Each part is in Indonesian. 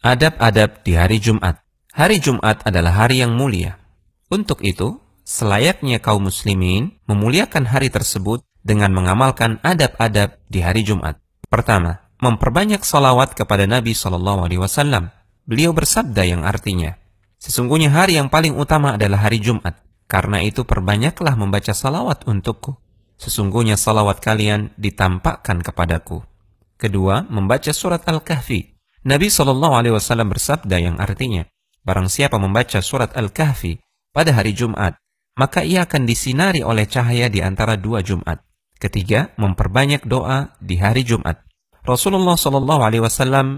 Adab-adab di hari Jumat. Hari Jumat adalah hari yang mulia. Untuk itu, selayaknya kaum muslimin memuliakan hari tersebut dengan mengamalkan adab-adab di hari Jumat. Pertama, memperbanyak salawat kepada Nabi Shallallahu Alaihi Wasallam. Beliau bersabda yang artinya, sesungguhnya hari yang paling utama adalah hari Jumat. Karena itu perbanyaklah membaca salawat untukku. Sesungguhnya salawat kalian ditampakkan kepadaku. Kedua, membaca surat Al-Kahfi Nabi Shallallahu Alaihi Wasallam bersabda yang artinya, barangsiapa membaca surat Al-Kahfi pada hari Jumat, maka ia akan disinari oleh cahaya di antara dua Jumat. Ketiga, memperbanyak doa di hari Jumat. Rasulullah Shallallahu Alaihi Wasallam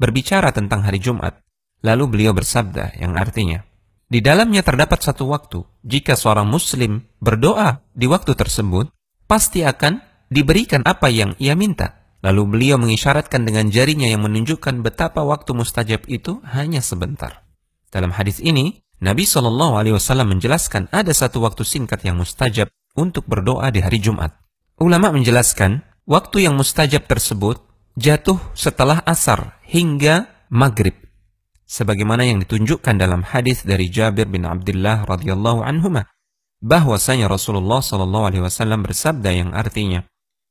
berbicara tentang hari Jumat, lalu beliau bersabda yang artinya, di dalamnya terdapat satu waktu, jika seorang muslim berdoa di waktu tersebut, pasti akan diberikan apa yang ia minta. Lalu beliau mengisyaratkan dengan jarinya yang menunjukkan betapa waktu mustajab itu hanya sebentar. Dalam hadis ini, Nabi Shallallahu Alaihi Wasallam menjelaskan ada satu waktu singkat yang mustajab untuk berdoa di hari Jumat. Ulama menjelaskan waktu yang mustajab tersebut jatuh setelah asar hingga maghrib, sebagaimana yang ditunjukkan dalam hadis dari Jabir bin Abdullah radhiyallahu anhu bahwasanya Rasulullah Shallallahu Alaihi Wasallam bersabda yang artinya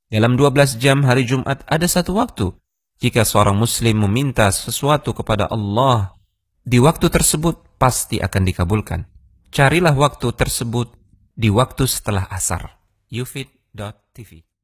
dalam 12 jam hari Jumat ada satu waktu. Jika seorang muslim meminta sesuatu kepada Allah, di waktu tersebut pasti akan dikabulkan. Carilah waktu tersebut di waktu setelah asar. yufid.tv